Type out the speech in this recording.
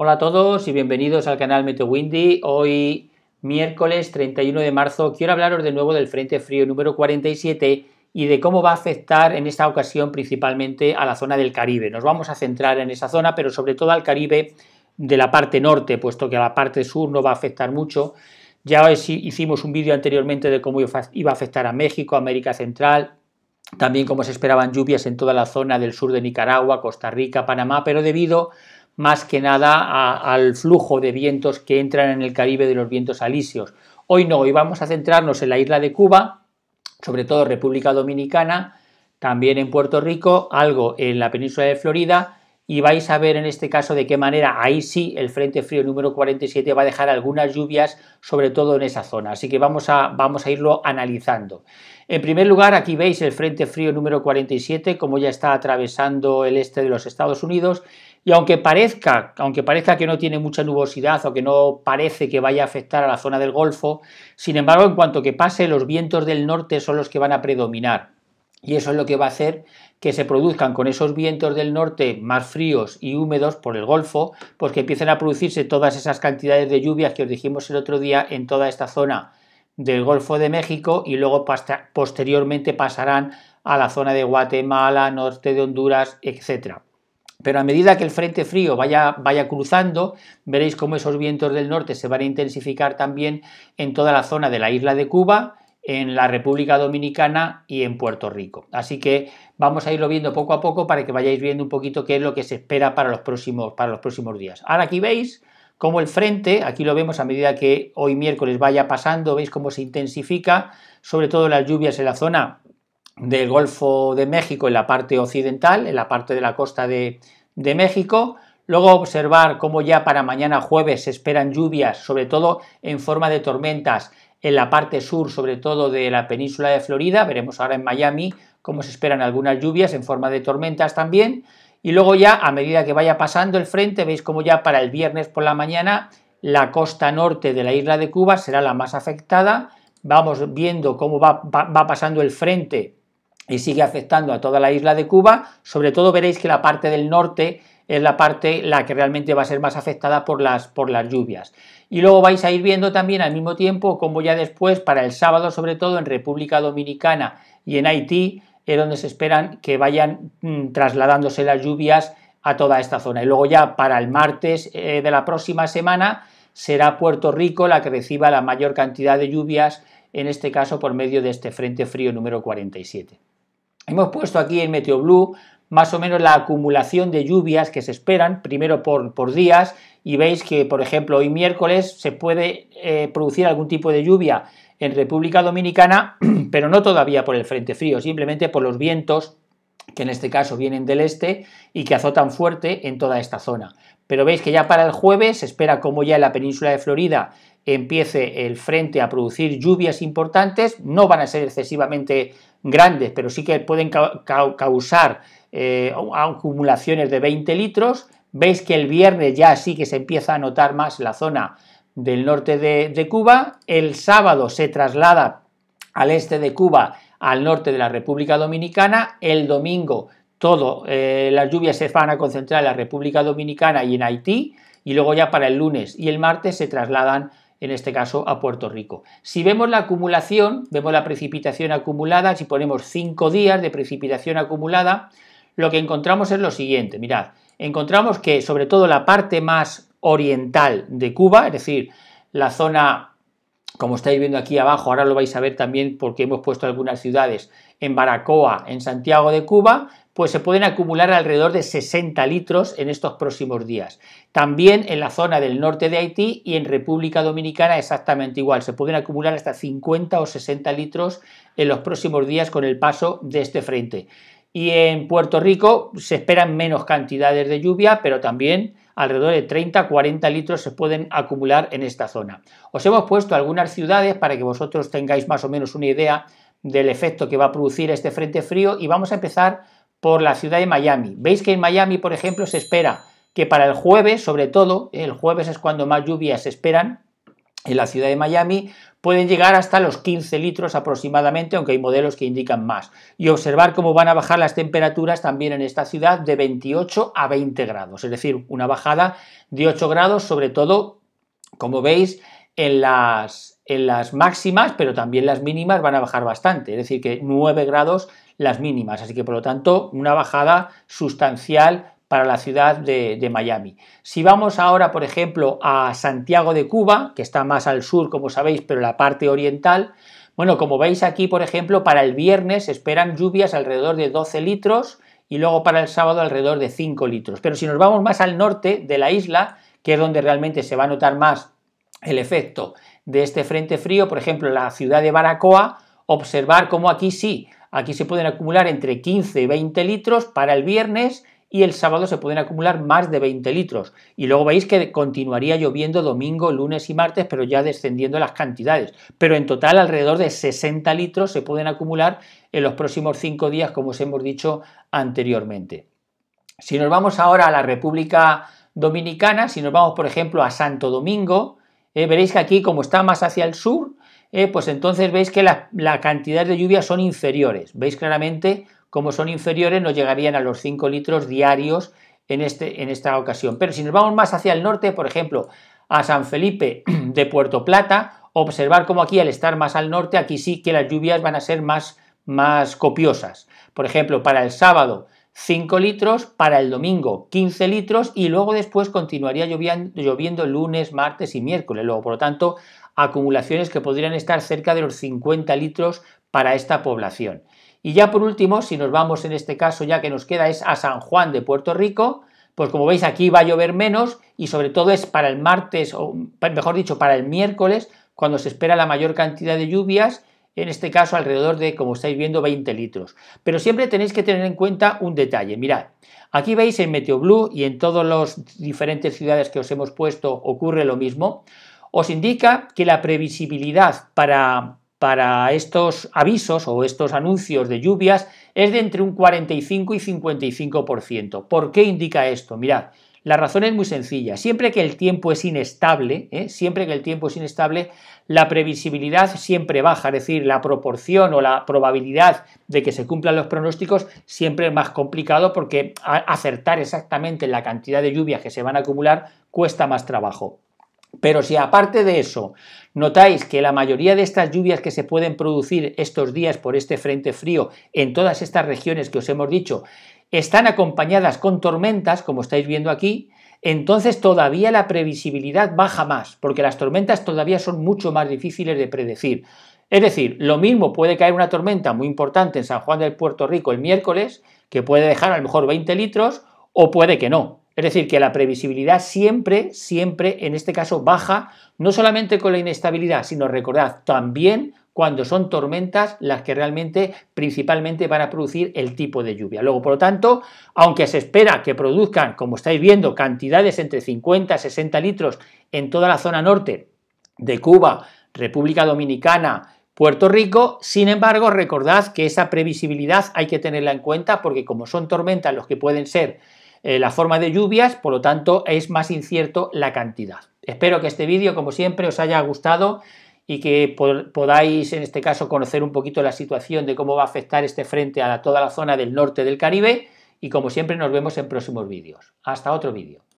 Hola a todos y bienvenidos al canal Meteo Windy. Hoy, miércoles 31 de marzo, quiero hablaros de nuevo del Frente Frío número 47 y de cómo va a afectar en esta ocasión principalmente a la zona del Caribe. Nos vamos a centrar en esa zona, pero sobre todo al Caribe de la parte norte, puesto que a la parte sur no va a afectar mucho. Ya hicimos un vídeo anteriormente de cómo iba a afectar a México, América Central, también cómo se esperaban lluvias en toda la zona del sur de Nicaragua, Costa Rica, Panamá, pero debido más que nada al flujo de vientos que entran en el Caribe de los vientos alisios. Hoy no, hoy vamos a centrarnos en la isla de Cuba, sobre todo República Dominicana, también en Puerto Rico, algo en la península de Florida y vais a ver en este caso de qué manera ahí sí el frente frío número 47 va a dejar algunas lluvias, sobre todo en esa zona. Así que vamos a, vamos a irlo analizando. En primer lugar, aquí veis el frente frío número 47, como ya está atravesando el este de los Estados Unidos y aunque parezca, aunque parezca que no tiene mucha nubosidad o que no parece que vaya a afectar a la zona del Golfo, sin embargo, en cuanto que pase, los vientos del norte son los que van a predominar. Y eso es lo que va a hacer que se produzcan con esos vientos del norte más fríos y húmedos por el Golfo, pues que empiecen a producirse todas esas cantidades de lluvias que os dijimos el otro día en toda esta zona del Golfo de México y luego posteriormente pasarán a la zona de Guatemala, norte de Honduras, etcétera. Pero a medida que el frente frío vaya, vaya cruzando, veréis cómo esos vientos del norte se van a intensificar también en toda la zona de la isla de Cuba, en la República Dominicana y en Puerto Rico. Así que vamos a irlo viendo poco a poco para que vayáis viendo un poquito qué es lo que se espera para los próximos, para los próximos días. Ahora aquí veis cómo el frente, aquí lo vemos a medida que hoy miércoles vaya pasando, veis cómo se intensifica, sobre todo las lluvias en la zona del Golfo de México en la parte occidental, en la parte de la costa de, México. Luego observar cómo ya para mañana jueves se esperan lluvias, sobre todo en forma de tormentas en la parte sur, sobre todo de la península de Florida. Veremos ahora en Miami cómo se esperan algunas lluvias en forma de tormentas también. Y luego ya a medida que vaya pasando el frente, veis cómo ya para el viernes por la mañana la costa norte de la isla de Cuba será la más afectada. Vamos viendo cómo va pasando el frente y sigue afectando a toda la isla de Cuba. Sobre todo veréis que la parte del norte es la parte la que realmente va a ser más afectada por las, por las lluvias. Y luego vais a ir viendo también al mismo tiempo como ya después, para el sábado sobre todo, en República Dominicana y en Haití, es donde se esperan que vayan mm, trasladándose las lluvias a toda esta zona. Y luego ya para el martes eh, de la próxima semana será Puerto Rico la que reciba la mayor cantidad de lluvias, en este caso por medio de este Frente Frío número 47. Hemos puesto aquí en Blue más o menos la acumulación de lluvias que se esperan, primero por, días, y veis que, por ejemplo, hoy miércoles se puede eh, producir algún tipo de lluvia en República Dominicana, pero no todavía por el Frente Frío, simplemente por los vientos que en este caso vienen del este y que azotan fuerte en toda esta zona. Pero veis que ya para el jueves se espera como ya en la península de Florida empiece el frente a producir lluvias importantes, no van a ser excesivamente grandes, pero sí que pueden causar eh, acumulaciones de 20 litros. Veis que el viernes ya sí que se empieza a notar más la zona del norte de, Cuba, el sábado se traslada al este de Cuba, al norte de la República Dominicana, el domingo todas eh, las lluvias se van a concentrar en la República Dominicana y en Haití, y luego ya para el lunes y el martes se trasladan en este caso a Puerto Rico. Si vemos la acumulación, vemos la precipitación acumulada, si ponemos 5 días de precipitación acumulada, lo que encontramos es lo siguiente, mirad, encontramos que sobre todo la parte más oriental de Cuba, es decir, la zona, como estáis viendo aquí abajo, ahora lo vais a ver también porque hemos puesto algunas ciudades, en Baracoa, en Santiago de Cuba, pues se pueden acumular alrededor de 60 litros en estos próximos días. También en la zona del norte de Haití y en República Dominicana exactamente igual, se pueden acumular hasta 50 o 60 litros en los próximos días con el paso de este frente. Y en Puerto Rico se esperan menos cantidades de lluvia, pero también alrededor de 30-40 litros se pueden acumular en esta zona. Os hemos puesto algunas ciudades para que vosotros tengáis más o menos una idea del efecto que va a producir este frente frío y vamos a empezar por la ciudad de Miami. Veis que en Miami, por ejemplo, se espera que para el jueves, sobre todo, el jueves es cuando más lluvias se esperan en la ciudad de Miami, pueden llegar hasta los 15 litros aproximadamente, aunque hay modelos que indican más. Y observar cómo van a bajar las temperaturas también en esta ciudad de 28 a 20 grados, es decir, una bajada de 8 grados, sobre todo, como veis, en las, en las máximas, pero también las mínimas van a bajar bastante, es decir, que 9 grados las mínimas, así que por lo tanto una bajada sustancial para la ciudad de, Miami. Si vamos ahora, por ejemplo, a Santiago de Cuba, que está más al sur, como sabéis, pero la parte oriental, bueno, como veis aquí, por ejemplo, para el viernes esperan lluvias alrededor de 12 litros y luego para el sábado alrededor de 5 litros. Pero si nos vamos más al norte de la isla, que es donde realmente se va a notar más el efecto de este frente frío, por ejemplo, la ciudad de Baracoa, observar cómo aquí sí, aquí se pueden acumular entre 15 y 20 litros para el viernes y el sábado se pueden acumular más de 20 litros. Y luego veis que continuaría lloviendo domingo, lunes y martes, pero ya descendiendo las cantidades. Pero en total alrededor de 60 litros se pueden acumular en los próximos 5 días, como os hemos dicho anteriormente. Si nos vamos ahora a la República Dominicana, si nos vamos por ejemplo a Santo Domingo, eh, veréis que aquí, como está más hacia el sur, eh, pues entonces veis que la cantidad de lluvias son inferiores. Veis claramente como son inferiores, no llegarían a los 5 litros diarios este, en, esta ocasión. Pero si nos vamos más hacia el norte, por ejemplo, a San Felipe de Puerto Plata, observar como aquí al estar más al norte, aquí sí que las lluvias van a ser más copiosas. Por ejemplo, para el sábado 5 litros, para el domingo 15 litros y luego después continuaría lloviendo, lunes, martes y miércoles. Luego, por lo tanto, acumulaciones que podrían estar cerca de los 50 litros para esta población. Y ya por último, si nos vamos en este caso ya que nos queda es a San Juan de Puerto Rico, pues como veis aquí va a llover menos y sobre todo es para el martes, o mejor dicho, para el miércoles, cuando se espera la mayor cantidad de lluvias en este caso alrededor de, como estáis viendo, 20 litros. Pero siempre tenéis que tener en cuenta un detalle. Mirad, aquí veis en Meteo Blue y en todas las diferentes ciudades que os hemos puesto ocurre lo mismo. Os indica que la previsibilidad para, para estos avisos o estos anuncios de lluvias es de entre un 45 y 55%. ¿Por qué indica esto? Mirad, la razón es muy sencilla. Siempre que el tiempo es inestable, ¿eh? siempre que el tiempo es inestable, la previsibilidad siempre baja, es decir, la proporción o la probabilidad de que se cumplan los pronósticos siempre es más complicado porque acertar exactamente la cantidad de lluvias que se van a acumular cuesta más trabajo. Pero si aparte de eso notáis que la mayoría de estas lluvias que se pueden producir estos días por este frente frío en todas estas regiones que os hemos dicho están acompañadas con tormentas, como estáis viendo aquí, entonces todavía la previsibilidad baja más, porque las tormentas todavía son mucho más difíciles de predecir. Es decir, lo mismo puede caer una tormenta muy importante en San Juan del Puerto Rico el miércoles, que puede dejar a lo mejor 20 litros, o puede que no. Es decir, que la previsibilidad siempre, siempre, en este caso, baja, no solamente con la inestabilidad, sino recordad, también cuando son tormentas las que realmente principalmente van a producir el tipo de lluvia. Luego, por lo tanto, aunque se espera que produzcan, como estáis viendo, cantidades entre 50 y 60 litros en toda la zona norte de Cuba, República Dominicana, Puerto Rico, sin embargo, recordad que esa previsibilidad hay que tenerla en cuenta porque como son tormentas los que pueden ser eh, la forma de lluvias, por lo tanto es más incierto la cantidad. Espero que este vídeo, como siempre, os haya gustado y que podáis, en este caso, conocer un poquito la situación de cómo va a afectar este frente a toda la zona del norte del Caribe. Y como siempre, nos vemos en próximos vídeos. Hasta otro vídeo.